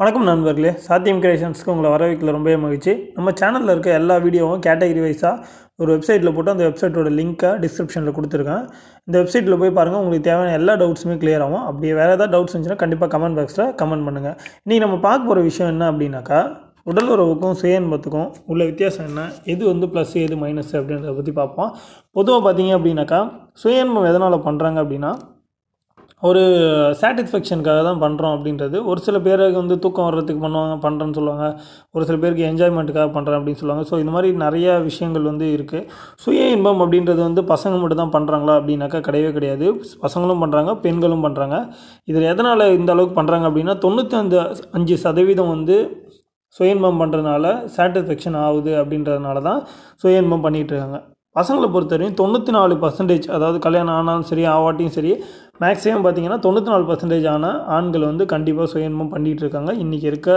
வணக்கம் நண்பர்களே சாத்தியம் கிரியேஷன்ஸ்க்கு உங்களை வரவேற்கல ரொம்பவே மகிழ்ச்சி நம்ம சேனலில் இருக்க எல்லா வீடியோவும் கேட்டகரி வைஸாக ஒரு வெப்சைட்டில் போட்டு அந்த வெப்சைட்டோட லிங்க்கை டிஸ்கிரிப்ஷனில் கொடுத்துருக்கேன் இந்த வெப்சைட்டில் போய் பாருங்கள் உங்களுக்கு தேவையான எல்லா டவுட்ஸுமே கிளியர் ஆகும் அப்படி வேறு ஏதாவது டவுட்ஸ் இருந்துச்சுன்னா கண்டிப்பாக கமெண்ட் பாக்ஸில் கமெண்ட் பண்ணுங்கள் இன்றைக்கி நம்ம பார்க்க போகிற விஷயம் என்ன அப்படின்னாக்கா உடல் உறவுக்கும் சுயன்பத்துக்கும் உள்ள வித்தியாசம் என்ன எது வந்து ப்ளஸ் எது மைனஸ் அப்படின்றத பற்றி பார்ப்போம் பொதுவாக பார்த்தீங்க அப்படின்னாக்கா சுயன்பம் எதனால் பண்ணுறாங்க அப்படின்னா ஒரு சாட்டிஸ்ஃபேக்ஷனுக்காக தான் பண்ணுறோம் அப்படின்றது ஒரு சில பேருக்கு வந்து தூக்கம் வர்றதுக்கு பண்ணுவாங்க பண்ணுறேன்னு சொல்லுவாங்க ஒரு சில பேருக்கு என்ஜாய்மெண்ட்டுக்காக பண்ணுறேன் அப்படின்னு சொல்லுவாங்க ஸோ இந்த மாதிரி நிறையா விஷயங்கள் வந்து இருக்குது சுய இன்பம் அப்படின்றது வந்து பசங்க மட்டும் தான் பண்ணுறாங்களா அப்படின்னாக்கா கிடையவே கிடையாது பசங்களும் பண்ணுறாங்க பெண்களும் பண்ணுறாங்க இதில் எதனால் இந்த அளவுக்கு பண்ணுறாங்க அப்படின்னா தொண்ணூற்றி அஞ்சு அஞ்சு சதவீதம் வந்து சுயன்பம் பண்ணுறதுனால சாட்டிஸ்ஃபேக்ஷன் ஆகுது அப்படின்றதுனால தான் சுயன்பம் பண்ணிகிட்டு இருக்காங்க பசங்களை பொறுத்தவரையும் தொண்ணூற்றி நாலு பர்சன்டேஜ் அதாவது கல்யாணம் ஆனாலும் சரி ஆவாட்டியும் சரி மேக்ஸிமம் பார்த்தீங்கன்னா தொண்ணூற்றி நாலு பர்சன்டேஜ் ஆண்கள் வந்து கண்டிப்பாக சுயநமம் பண்ணிகிட்டு இருக்காங்க இன்றைக்கி இருக்க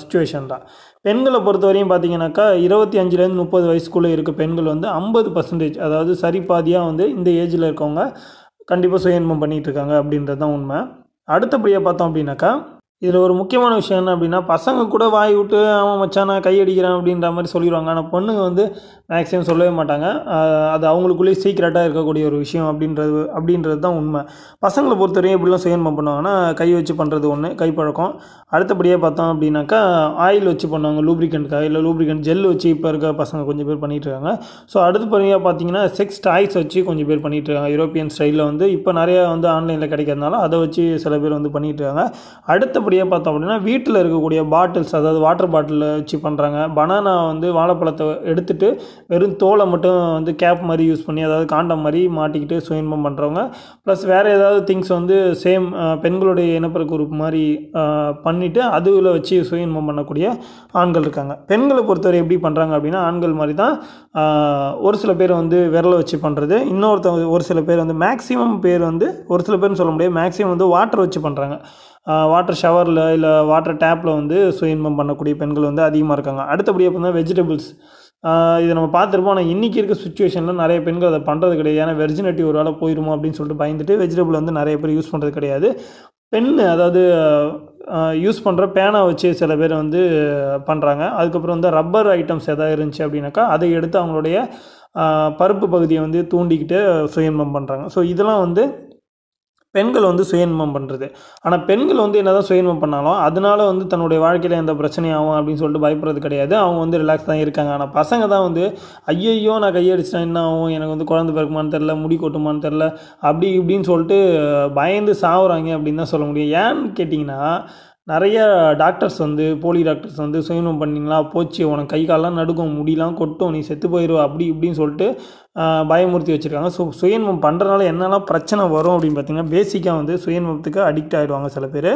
சுச்சுவேஷன் தான் பெண்களை பொறுத்தவரையும் பார்த்தீங்கன்னாக்கா இருபத்தி அஞ்சுலேருந்து முப்பது வயசுக்குள்ளே இருக்க பெண்கள் வந்து ஐம்பது பர்சன்டேஜ் அதாவது சரிபாதியாக வந்து இந்த ஏஜில் இருக்கவங்க கண்டிப்பாக சுயநமம் பண்ணிகிட்டு இருக்காங்க அப்படின்றது தான் உண்மை அடுத்தபடியாக பார்த்தோம் அப்படின்னாக்கா இதில் ஒரு முக்கியமான விஷயம் என்ன அப்படின்னா பசங்க கூட வாய் விட்டு அவன் மச்சான் கை அடிக்கிறான் அப்படின்ற மாதிரி சொல்லிடுவாங்க ஆனால் பொண்ணுங்க வந்து மேக்ஸிமம் சொல்லவே மாட்டாங்க அது அவங்களுக்குள்ளேயே சீக்ரெட்டாக இருக்கக்கூடிய ஒரு விஷயம் அப்படின்றது அப்படின்றது தான் உண்மை பசங்களை பொறுத்தவரையும் எப்படிலாம் சுயன்மம் பண்ணுவாங்கன்னா கை வச்சு பண்ணுறது ஒன்று கைப்பழக்கம் அடுத்தபடியாக பார்த்தோம் அப்படின்னாக்கா ஆயில் வச்சு பண்ணுவாங்க லூப்ரிகண்ட்காக இல்லை லூப்ரிகண்ட் ஜெல் வச்சு இப்போ இருக்க பசங்க கொஞ்சம் பேர் பண்ணிகிட்ருக்காங்க இருக்காங்க ஸோ அடுத்தபடியாக பார்த்தீங்கன்னா செக்ஸ் டாய்ஸ் வச்சு கொஞ்சம் பேர் பண்ணிகிட்டு இருக்காங்க யூரோப்பியன் ஸ்டைலில் வந்து இப்போ நிறையா வந்து ஆன்லைனில் கிடைக்கிறதுனால அதை வச்சு சில பேர் வந்து பண்ணிகிட்டு இருக்காங்க அடுத்தபடி அப்படியே பார்த்தோம் அப்படின்னா வீட்டில் இருக்கக்கூடிய பாட்டில்ஸ் அதாவது வாட்டர் பாட்டில் வச்சு பண்ணுறாங்க பனானா வந்து வாழைப்பழத்தை எடுத்துகிட்டு வெறும் தோலை மட்டும் வந்து கேப் மாதிரி யூஸ் பண்ணி அதாவது காண்டம் மாதிரி மாட்டிக்கிட்டு சுயன்பம் பண்ணுறவங்க ப்ளஸ் வேறு ஏதாவது திங்ஸ் வந்து சேம் பெண்களுடைய இனப்பெருக்க குரூப் மாதிரி பண்ணிவிட்டு அதுவில் வச்சு சுயன்பம் பண்ணக்கூடிய ஆண்கள் இருக்காங்க பெண்களை பொறுத்தவரை எப்படி பண்ணுறாங்க அப்படின்னா ஆண்கள் மாதிரி தான் ஒரு சில பேர் வந்து விரலை வச்சு பண்ணுறது இன்னொருத்த ஒரு சில பேர் வந்து மேக்ஸிமம் பேர் வந்து ஒரு சில பேர்னு சொல்ல முடியாது மேக்ஸிமம் வந்து வாட்டர் வச்சு பண்ணுறாங்க வாட்டர் ஷவரில் இல்லை வாட்டர் டேப்பில் வந்து சுய இன்பம் பண்ணக்கூடிய பெண்கள் வந்து அதிகமாக இருக்காங்க அடுத்தபடி பார்த்தீங்கன்னா வெஜிடபிள்ஸ் இதை நம்ம பார்த்துருப்போம் ஆனால் இன்றைக்கி இருக்க சுச்சுவேஷனில் நிறைய பெண்கள் அதை பண்ணுறது கிடையாது ஏன்னா வெர்ஜினிட்டி ஒரு வேலை போயிருமோ அப்படின்னு சொல்லிட்டு பயந்துட்டு வெஜிடபிள் வந்து நிறைய பேர் யூஸ் பண்ணுறது கிடையாது பெண் அதாவது யூஸ் பண்ணுற பேனா வச்சு சில பேர் வந்து பண்ணுறாங்க அதுக்கப்புறம் வந்து ரப்பர் ஐட்டம்ஸ் எதாவது இருந்துச்சு அப்படின்னாக்கா அதை எடுத்து அவங்களுடைய பருப்பு பகுதியை வந்து தூண்டிக்கிட்டு சுயன்பம் பண்ணுறாங்க ஸோ இதெல்லாம் வந்து பெண்கள் வந்து சுயன்மம் பண்ணுறது ஆனால் பெண்கள் வந்து என்ன தான் சுயன்மம் பண்ணாலும் அதனால வந்து தன்னுடைய வாழ்க்கையில் எந்த பிரச்சனையாகும் அப்படின்னு சொல்லிட்டு பயப்படுறது கிடையாது அவங்க வந்து ரிலாக்ஸ் தான் இருக்காங்க ஆனால் பசங்க தான் வந்து ஐயையோ நான் கையடிச்சிட்டேன் என்ன ஆகும் எனக்கு வந்து குழந்தை பிறக்குமான்னு தெரில முடி கொட்டுமான்னு தெரில அப்படி இப்படின்னு சொல்லிட்டு பயந்து சாவுறாங்க அப்படின்னு தான் சொல்ல முடியும் ஏன்னு கேட்டிங்கன்னா நிறைய டாக்டர்ஸ் வந்து போலி டாக்டர்ஸ் வந்து சுயநலம் பண்ணிங்களா போச்சு உனக்கு கை காலெலாம் நடுக்கும் முடியெலாம் கொட்டும் நீ செத்து போயிடுவ அப்படி இப்படின்னு சொல்லிட்டு பயமுறுத்தி வச்சுருக்காங்க ஸோ சுயன்மம் பண்ணுறதுனால என்னெல்லாம் பிரச்சனை வரும் அப்படின்னு பார்த்தீங்கன்னா பேசிக்காக வந்து சுயன்மத்துக்கு அடிக்ட் ஆகிடுவாங்க சில பேர்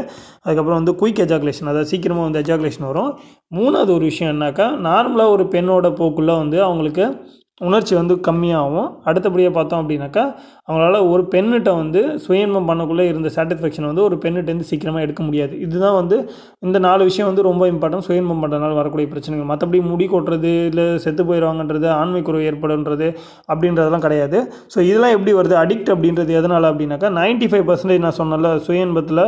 அதுக்கப்புறம் வந்து குயிக் எஜாகுலேஷன் அதாவது சீக்கிரமாக வந்து எஜாகுலேஷன் வரும் மூணாவது ஒரு விஷயம் என்னாக்கா நார்மலாக ஒரு பெண்ணோட போக்குள்ளே வந்து அவங்களுக்கு உணர்ச்சி வந்து கம்மியாகும் அடுத்தபடியாக பார்த்தோம் அப்படின்னாக்கா அவங்களால ஒரு பெண்ணிட்ட வந்து சுயன்மம் பண்ணக்குள்ளே இருந்த சாட்டிஸ்ஃபேக்ஷன் வந்து ஒரு வந்து சீக்கிரமாக எடுக்க முடியாது இதுதான் வந்து இந்த நாலு விஷயம் வந்து ரொம்ப இம்பார்ட்டன் சுயன்பம் பண்ணுறதுனால வரக்கூடிய பிரச்சனைகள் மற்றபடி முடி கொட்டுறது இல்லை செத்து போயிடுவாங்கன்றது ஆண்மைக்குறவு ஏற்படுன்றது அப்படின்றதெல்லாம் கிடையாது ஸோ இதெல்லாம் எப்படி வருது அடிக்ட் அப்படின்றது எதனால் அப்படின்னாக்கா நைன்ட்டி ஃபைவ் பர்சன்டேஜ் நான் சொன்னால சுயன்பத்தில்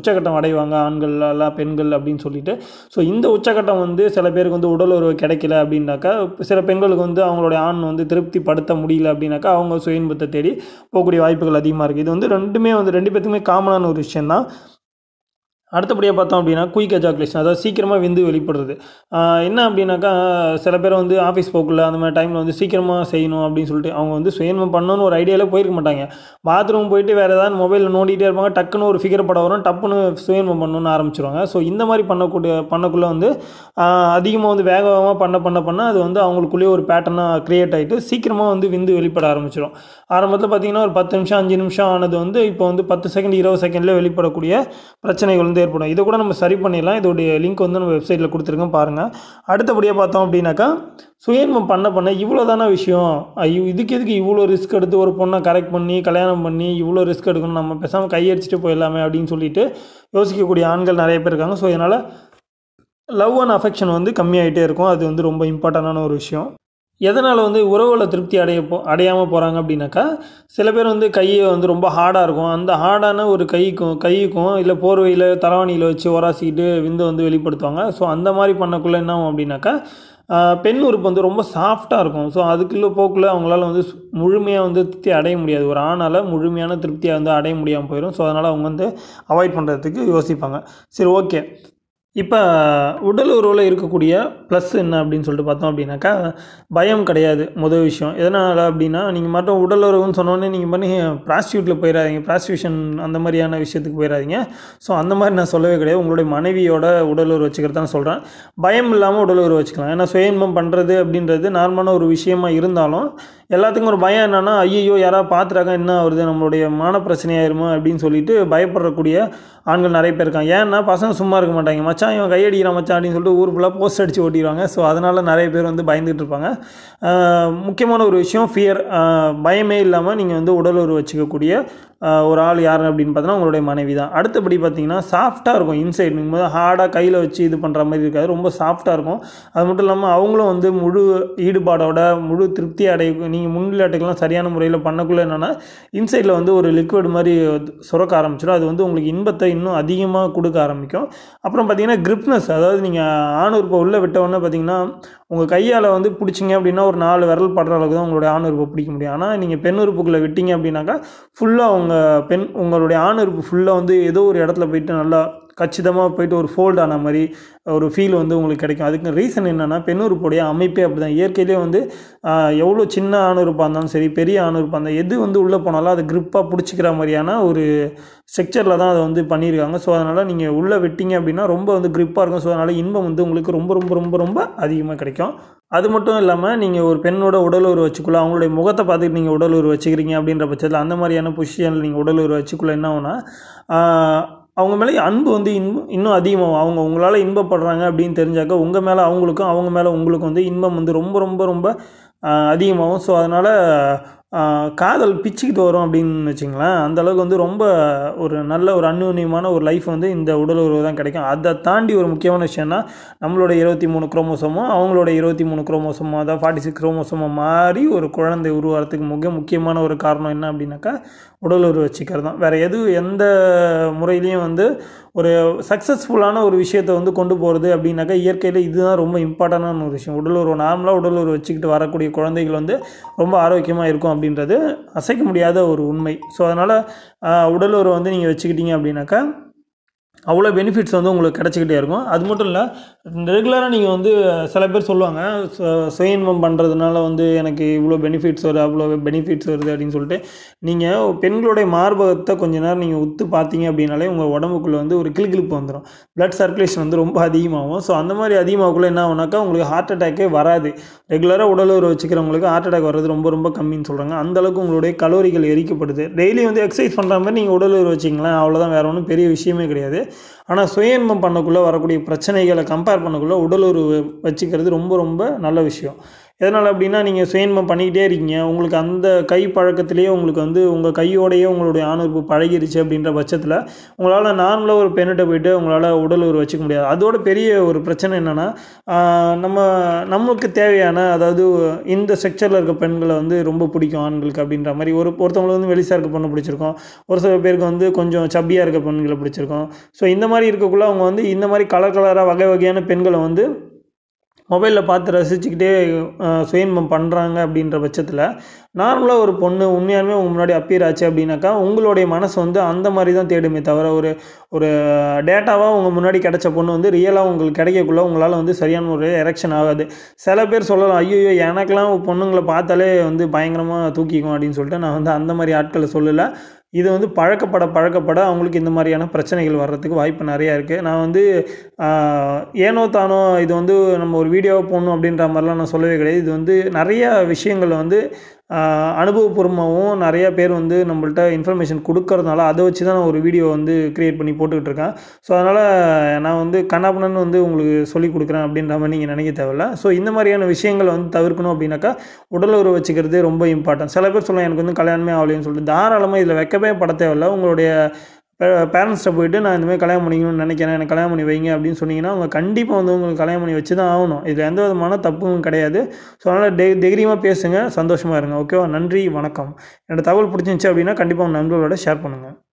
உச்சக்கட்டம் அடைவாங்க ஆண்கள் எல்லாம் பெண்கள் அப்படின்னு சொல்லிட்டு ஸோ இந்த உச்சக்கட்டம் வந்து சில பேருக்கு வந்து உடல் உறவு கிடைக்கல அப்படின்னாக்கா சில பெண்களுக்கு வந்து அவங்களுடைய ஆண் வந்து திருப்திப்படுத்த முடியல அப்படின்னாக்கா அவங்க சுயன்பத்தை தேடி போகக்கூடிய வாய்ப்புகள் அதிகமாக இருக்குது இது வந்து ரெண்டுமே வந்து ரெண்டு பேத்துக்குமே காமனான ஒரு விஷயம் தான் அடுத்தபடியாக பார்த்தோம் அப்படின்னா குயிக் எஜாகுலேஷன் அதாவது சீக்கிரமாக விந்து வெளிப்படுறது என்ன அப்படின்னாக்கா சில பேர் வந்து ஆஃபீஸ் போக்குள்ள அந்த மாதிரி டைமில் வந்து சீக்கிரமாக செய்யணும் அப்படின்னு சொல்லிட்டு அவங்க வந்து சுயன்மம் பண்ணணும்னு ஒரு ஐடியாவில் போயிருக்க மாட்டாங்க பாத்ரூம் போயிட்டு வேறு ஏதாவது மொபைலில் நோண்டிகிட்டே இருப்பாங்க டக்குன்னு ஒரு ஃபிகர் படம் வரும் டப்புன்னு சுயன்மம் பண்ணணும்னு ஆரம்பிச்சிருவாங்க ஸோ இந்த மாதிரி பண்ணக்கூடிய பண்ணக்குள்ளே வந்து அதிகமாக வந்து வேக வேகமாக பண்ண பண்ண பண்ண அது வந்து அவங்களுக்குள்ளேயே ஒரு பேட்டர்னாக க்ரியேட் ஆகிட்டு சீக்கிரமாக வந்து விந்து வெளிப்பட ஆரம்பிச்சிடும் ஆரம்பத்தில் பார்த்திங்கன்னா ஒரு பத்து நிமிஷம் அஞ்சு நிமிஷம் ஆனது வந்து இப்போ வந்து பத்து செகண்ட் இருபது செகண்டில் வெளிப்படக்கூடிய பிரச்சனைகள் வந்து வந்து ஏற்படும் இதை கூட நம்ம சரி பண்ணிடலாம் இதோடைய லிங்க் வந்து நம்ம வெப்சைட்டில் கொடுத்துருக்கோம் பாருங்கள் அடுத்தபடியாக பார்த்தோம் அப்படின்னாக்கா சுயன்மம் பண்ண பண்ண இவ்வளோ தானே விஷயம் ஐயோ இதுக்கு எதுக்கு இவ்வளோ ரிஸ்க் எடுத்து ஒரு பொண்ணை கரெக்ட் பண்ணி கல்யாணம் பண்ணி இவ்வளோ ரிஸ்க் எடுக்கணும் நம்ம பேசாமல் கையடிச்சிட்டு போயிடலாமே அப்படின்னு சொல்லிட்டு யோசிக்கக்கூடிய ஆண்கள் நிறைய பேர் இருக்காங்க ஸோ இதனால் லவ் அண்ட் அஃபெக்ஷன் வந்து கம்மியாகிட்டே இருக்கும் அது வந்து ரொம்ப இம்பார்ட்டண்டான ஒரு விஷயம் எதனால் வந்து உறவில் திருப்தி அடைய போ அடையாமல் போகிறாங்க அப்படின்னாக்கா சில பேர் வந்து கையை வந்து ரொம்ப ஹார்டாக இருக்கும் அந்த ஹார்டான ஒரு கைக்கும் கைக்கும் இல்லை போர்வையில் தலவாணியில் வச்சு உராசிக்கிட்டு விந்து வந்து வெளிப்படுத்துவாங்க ஸோ அந்த மாதிரி பண்ணக்குள்ளே என்ன ஆகும் அப்படின்னாக்கா பெண் உறுப்பு வந்து ரொம்ப சாஃப்டாக இருக்கும் ஸோ அதுக்குள்ளே போக்குள்ளே அவங்களால வந்து முழுமையாக வந்து திருப்தி அடைய முடியாது ஒரு ஆணால் முழுமையான திருப்தியாக வந்து அடைய முடியாமல் போயிடும் ஸோ அதனால் அவங்க வந்து அவாய்ட் பண்ணுறதுக்கு யோசிப்பாங்க சரி ஓகே இப்போ உடல் இருக்கக்கூடிய ப்ளஸ் என்ன அப்படின்னு சொல்லிட்டு பார்த்தோம் அப்படின்னாக்கா பயம் கிடையாது முதல் விஷயம் எதனால் அப்படின்னா நீங்கள் மட்டும் உடல் உறவுன்னு சொன்னோன்னே நீங்கள் பண்ணி ப்ராஸ்டியூட்டில் போயிடாதீங்க ப்ராஸ்டியூஷன் அந்த மாதிரியான விஷயத்துக்கு போயிடாதீங்க ஸோ அந்த மாதிரி நான் சொல்லவே கிடையாது உங்களுடைய மனைவியோட உடல் உறவு வச்சுக்கிறதான் சொல்கிறேன் பயம் இல்லாமல் உடல் உறவு வச்சுக்கலாம் ஏன்னா சுயன்பம் பண்ணுறது அப்படின்றது நார்மலான ஒரு விஷயமாக இருந்தாலும் எல்லாத்துக்கும் ஒரு பயம் என்னென்னா ஐயோ யாராவது பார்த்துட்டாங்க என்ன வருது நம்மளுடைய மான பிரச்சனையாயிருமா அப்படின்னு சொல்லிட்டு பயப்படக்கூடிய ஆண்கள் நிறைய பேர் இருக்காங்க ஏன்னா பசங்க சும்மா இருக்க மாட்டாங்க மச்சான் இவன் கையடிக்கிறான் மச்சான் அப்படின்னு சொல்லிட்டு ஊர் ஃபுல்லாக போஸ்ட் அடித்து ஓட்டிடுவாங்க ஸோ அதனால் நிறைய பேர் வந்து பயந்துகிட்டு இருப்பாங்க முக்கியமான ஒரு விஷயம் ஃபியர் பயமே இல்லாமல் நீங்கள் வந்து உடல் ஒரு வச்சுக்கக்கூடிய ஒரு ஆள் யாருன்னு அப்படின்னு பார்த்தோன்னா உங்களுடைய மனைவி தான் அடுத்தபடி பார்த்தீங்கன்னா சாஃப்ட்டாக இருக்கும் இன்சைட் போது ஹார்டாக கையில் வச்சு இது பண்ணுற மாதிரி இருக்காது ரொம்ப சாஃப்ட்டாக இருக்கும் அது மட்டும் இல்லாமல் அவங்களும் வந்து முழு ஈடுபாடோட முழு திருப்தி அடைய நீங்கள் முன் விளையாட்டுக்கெல்லாம் சரியான முறையில் பண்ணக்குள்ளே என்னென்னா இன்சைடில் வந்து ஒரு லிக்விட் மாதிரி சுரக்க ஆரம்பிச்சிடும் அது வந்து உங்களுக்கு இன்பத்தை இன்னும் அதிகமாக கொடுக்க ஆரம்பிக்கும் அப்புறம் பார்த்தீங்கன்னா கிரிப்னஸ் அதாவது நீங்கள் ஆணுறுப்பை உள்ளே விட்டவுடனே பார்த்தீங்கன்னா உங்கள் கையால் வந்து பிடிச்சிங்க அப்படின்னா ஒரு நாலு விரல் படுற அளவுக்கு தான் உங்களுடைய ஆணுறுப்பை பிடிக்க முடியும் ஆனால் நீங்கள் பெண் உறுப்புக்குள்ளே விட்டீங்க அப்படின்னாக்கா ஃபுல்லாக உங்கள் பெண் உங்களுடைய ஆணுறுப்பு ஃபுல்லாக வந்து ஏதோ ஒரு இடத்துல போயிட்டு நல்லா கச்சிதமாக போயிட்டு ஒரு ஃபோல்ட் ஆன மாதிரி ஒரு ஃபீல் வந்து உங்களுக்கு கிடைக்கும் அதுக்கு ரீசன் என்னென்னா பெண்ணுறுப்புடைய அமைப்பே அப்படி தான் இயற்கையிலே வந்து எவ்வளோ சின்ன ஆணுறுப்பாக இருந்தாலும் சரி பெரிய ஆணுறுப்பாக இருந்தால் எது வந்து உள்ளே போனாலும் அதை க்ரிப்பாக பிடிச்சிக்கிற மாதிரியான ஒரு ஸ்ட்ரக்சரில் தான் அதை வந்து பண்ணியிருக்காங்க ஸோ அதனால் நீங்கள் உள்ளே விட்டீங்க அப்படின்னா ரொம்ப வந்து க்ரிப்பாக இருக்கும் ஸோ அதனால் இன்பம் வந்து உங்களுக்கு ரொம்ப ரொம்ப ரொம்ப ரொம்ப அதிகமாக கிடைக்கும் அது மட்டும் இல்லாமல் நீங்கள் ஒரு பெண்ணோட உடல் உருவ வச்சுக்குள்ள அவங்களுடைய முகத்தை பார்த்துட்டு நீங்கள் உடல் வச்சுக்கிறீங்க அப்படின்ற பட்சத்தில் அந்த மாதிரியான பொசிஷனில் நீங்கள் உடல் வச்சுக்குள்ள என்ன ஆகுனா அவங்க மேலே அன்பு வந்து இன்பம் இன்னும் அதிகமாகும் அவங்க உங்களால் இன்பப்படுறாங்க அப்படின்னு தெரிஞ்சாக்கா உங்கள் மேலே அவங்களுக்கும் அவங்க மேலே உங்களுக்கு வந்து இன்பம் வந்து ரொம்ப ரொம்ப ரொம்ப அதிகமாகும் ஸோ அதனால் காதல் பிச்சுக்கிட்டு வரும் அப்படின்னு வச்சுங்களேன் அந்தளவுக்கு வந்து ரொம்ப ஒரு நல்ல ஒரு அந்யூன்யமான ஒரு லைஃப் வந்து இந்த உடல் உறவு தான் கிடைக்கும் அதை தாண்டி ஒரு முக்கியமான விஷயம்னா நம்மளோட இருபத்தி மூணு குரோமோசமோ அவங்களோட இருபத்தி மூணு குரோமோசமோ அதாவது ஃபார்ட்டி சிக்ஸ் குரோமோசமோ மாறி ஒரு குழந்தை உருவாகிறதுக்கு மிக முக்கியமான ஒரு காரணம் என்ன அப்படின்னாக்கா உடல் உறவு வச்சுக்கிறது தான் வேறு எதுவும் எந்த முறையிலையும் வந்து ஒரு சக்ஸஸ்ஃபுல்லான ஒரு விஷயத்தை வந்து கொண்டு போகிறது அப்படின்னாக்கா இயற்கையில் இதுதான் ரொம்ப இம்பார்ட்டண்டான ஒரு விஷயம் உடல் நார்மலாக உடல் வச்சுக்கிட்டு வரக்கூடிய குழந்தைகள் வந்து ரொம்ப ஆரோக்கியமாக இருக்கும் அப்படின்றது அசைக்க முடியாத ஒரு உண்மை ஸோ அதனால் உடல் வந்து நீங்கள் வச்சுக்கிட்டீங்க அப்படின்னாக்கா அவ்வளோ பெனிஃபிட்ஸ் வந்து உங்களுக்கு கிடச்சிக்கிட்டே இருக்கும் அது மட்டும் இல்லை ரெகுலராக நீங்கள் வந்து சில பேர் சொல்லுவாங்க சுய இன்பம் பண்ணுறதுனால வந்து எனக்கு இவ்வளோ பெனிஃபிட்ஸ் வருது அவ்வளோ பெனிஃபிட்ஸ் வருது அப்படின்னு சொல்லிட்டு நீங்கள் பெண்களுடைய மார்பகத்தை கொஞ்ச நேரம் நீங்கள் உத்து பார்த்தீங்க அப்படின்னாலே உங்கள் உடம்புக்குள்ளே வந்து ஒரு கிளிகிழிப்பு வந்துடும் பிளட் சர்க்குலேஷன் வந்து ரொம்ப அதிகமாகும் ஸோ அந்த மாதிரி அதிகமாகக்குள்ளே என்ன ஆகுனாக்கா உங்களுக்கு ஹார்ட் அட்டாக்கே வராது ரெகுலராக உடல் வச்சுக்கிறவங்களுக்கு ஹார்ட் அட்டாக் வர்றது ரொம்ப ரொம்ப கம்மின்னு சொல்கிறாங்க அந்தளவுக்கு உங்களுடைய கலோரிகள் எரிக்கப்படுது டெய்லி வந்து எக்ஸசைஸ் பண்ணுற மாதிரி நீங்கள் உடல் உறவு வச்சிங்களேன் அவ்வளோதான் வேறு ஒன்றும் பெரிய விஷயமே கிடையாது ஆனால் சுயன்மம் பண்ணக்குள்ளே வரக்கூடிய பிரச்சனைகளை கம்பேர் பண்ணக்குள்ளே உடலுறவு வச்சுக்கிறது ரொம்ப ரொம்ப நல்ல விஷயம் எதனால் அப்படின்னா நீங்கள் சுயன்மம் பண்ணிக்கிட்டே இருக்கீங்க உங்களுக்கு அந்த கை பழக்கத்திலேயே உங்களுக்கு வந்து உங்கள் கையோடையே உங்களுடைய ஆணுறுப்பு பழகிருச்சு அப்படின்ற பட்சத்தில் உங்களால் நார்மலாக ஒரு பெண்ணிட்ட போயிட்டு உங்களால் உடல் ஒரு வச்சுக்க முடியாது அதோட பெரிய ஒரு பிரச்சனை என்னென்னா நம்ம நம்மளுக்கு தேவையான அதாவது இந்த செக்ஷரில் இருக்க பெண்களை வந்து ரொம்ப பிடிக்கும் ஆண்களுக்கு அப்படின்ற மாதிரி ஒரு ஒருத்தவங்களுக்கு வந்து வெளிசாக இருக்க பொண்ணு பிடிச்சிருக்கோம் ஒரு சில பேருக்கு வந்து கொஞ்சம் சப்பியாக இருக்க பெண்களை பிடிச்சிருக்கோம் ஸோ இந்த மாதிரி இருக்கக்குள்ளே அவங்க வந்து இந்த மாதிரி கலர் கலராக வகை வகையான பெண்களை வந்து மொபைலில் பார்த்து ரசிச்சுக்கிட்டே சுயன்பம் பண்ணுறாங்க அப்படின்ற பட்சத்தில் நார்மலாக ஒரு பொண்ணு உண்மையாலுமே உங்கள் முன்னாடி அப்பியர் ஆச்சு அப்படின்னாக்கா உங்களுடைய மனசு வந்து அந்த மாதிரி தான் தேடுமே தவிர ஒரு ஒரு டேட்டாவாக உங்கள் முன்னாடி கிடைச்ச பொண்ணு வந்து ரியலாக உங்களுக்கு கிடைக்கக்குள்ள உங்களால் வந்து சரியான ஒரு எரெக்ஷன் ஆகாது சில பேர் சொல்லலாம் ஐயோ எனக்கெல்லாம் பொண்ணுங்களை பார்த்தாலே வந்து பயங்கரமாக தூக்கிக்கும் அப்படின்னு சொல்லிட்டு நான் வந்து அந்த மாதிரி ஆட்களை சொல்லலை இது வந்து பழக்கப்பட பழக்கப்பட அவங்களுக்கு இந்த மாதிரியான பிரச்சனைகள் வர்றதுக்கு வாய்ப்பு நிறையா இருக்குது நான் வந்து ஏனோ தானோ இது வந்து நம்ம ஒரு வீடியோவை போடணும் அப்படின்ற மாதிரிலாம் நான் சொல்லவே கிடையாது இது வந்து நிறையா விஷயங்கள் வந்து அனுபவபூர்வமாகவும் நிறைய பேர் வந்து நம்மள்ட்ட இன்ஃபர்மேஷன் கொடுக்கறதுனால அதை வச்சு தான் நான் ஒரு வீடியோ வந்து க்ரியேட் பண்ணி போட்டுக்கிட்டு இருக்கேன் ஸோ அதனால் நான் வந்து கண்ணாபண்ணன் வந்து உங்களுக்கு சொல்லிக் கொடுக்குறேன் அப்படின்ற மாதிரி நீங்கள் நினைக்க தேவையில்ல ஸோ இந்த மாதிரியான விஷயங்களை வந்து தவிர்க்கணும் அப்படின்னாக்கா உடல் உறவு வச்சுக்கிறது ரொம்ப இம்பார்ட்டன்ட் சில பேர் சொல்லலாம் எனக்கு வந்து கல்யாணமே ஆகலைன்னு சொல்லிட்டு தாராளமாக இதில் வைக்கவே பட தேவையில்ல உங்களுடைய பேரண்ட்ஸ்கிட்ட போயிட்டு நான் இந்தமாதிரி கல்யாணம் பண்ணிக்கணும்னு நினைக்கிறேன் எனக்கு கல்யாணம் பண்ணி வைங்க அப்படின்னு சொன்னீங்கன்னா அவங்க கண்டிப்பாக வந்து உங்களுக்கு கல்யாணம் பண்ணி வச்சு தான் ஆகணும் இதில் எந்த விதமான தப்பும் கிடையாது ஸோ அதனால் டெ தைரியமாக பேசுங்க சந்தோஷமாக இருங்க ஓகேவா நன்றி வணக்கம் என்னோடய தகவல் பிடிச்சிருந்துச்சி அப்படின்னா கண்டிப்பாக உங்கள் நண்பர்களோட ஷேர் பண்ணுங்கள்